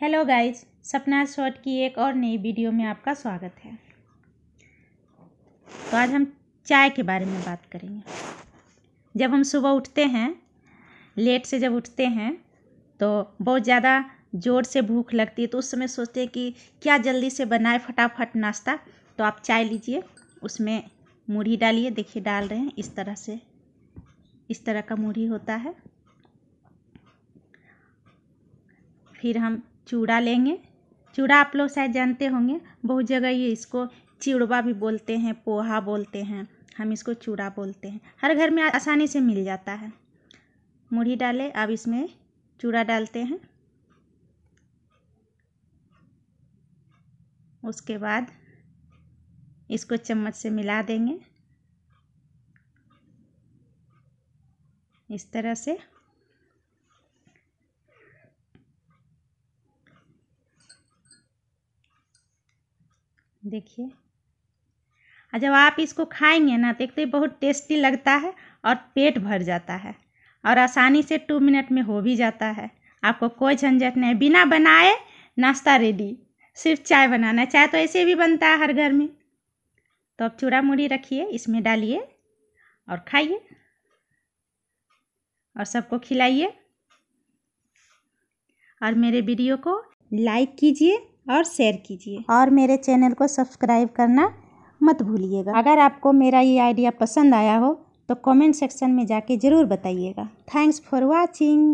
hello guys सपना short की एक और नई वीडियो में आपका स्वागत है तो आज हम चाय के बारे में बात करेंगे जब हम सुबह उठते हैं लेट से जब उठते हैं तो बहुत ज़्यादा ज़ोर से भूख लगती है तो उस समय सोचते हैं कि क्या जल्दी से बनाए फटाफट नाश्ता तो आप चाय लीजिए उसमें मूढ़ी डालिए देखिए डाल रहे हैं इस तरह से इस तरह का मूढ़ी होता है फिर हम चूड़ा लेंगे चूड़ा आप लोग शायद जानते होंगे बहुत जगह ये इसको चिड़वा भी बोलते हैं पोहा बोलते हैं हम इसको चूड़ा बोलते हैं हर घर में आसानी से मिल जाता है मुढ़ी डाले अब इसमें चूड़ा डालते हैं उसके बाद इसको चम्मच से मिला देंगे इस तरह से देखिए और जब आप इसको खाएंगे ना तो एक तो बहुत टेस्टी लगता है और पेट भर जाता है और आसानी से टू मिनट में हो भी जाता है आपको कोई झंझट नहीं बिना बनाए नाश्ता रेडी सिर्फ चाय बनाना चाय तो ऐसे भी बनता है हर घर में तो अब चूड़ा मूड़ी रखिए इसमें डालिए और खाइए और सबको खिलाइए और मेरे वीडियो को लाइक कीजिए और शेयर कीजिए और मेरे चैनल को सब्सक्राइब करना मत भूलिएगा अगर आपको मेरा ये आइडिया पसंद आया हो तो कमेंट सेक्शन में जाके ज़रूर बताइएगा थैंक्स फॉर वाचिंग